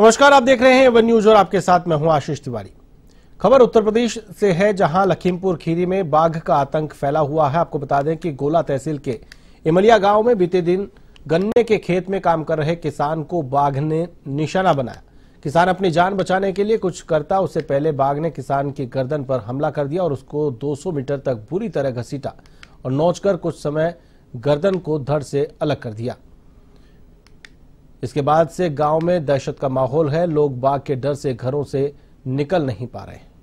नमस्कार आप देख रहे हैं वन न्यूज और आपके साथ मैं हूं आशीष तिवारी खबर उत्तर प्रदेश से है जहां लखीमपुर खीरी में बाघ का आतंक फैला हुआ है आपको बता दें कि गोला तहसील के इमलिया गांव में बीते दिन गन्ने के खेत में काम कर रहे किसान को बाघ ने निशाना बनाया किसान अपनी जान बचाने के लिए कुछ करता उससे पहले बाघ ने किसान की गर्दन पर हमला कर दिया और उसको दो मीटर तक बुरी तरह घसीटा और नोचकर कुछ समय गर्दन को धड़ से अलग कर दिया इसके बाद से गांव में दहशत का माहौल है लोग बाघ के डर से घरों से निकल नहीं पा रहे हैं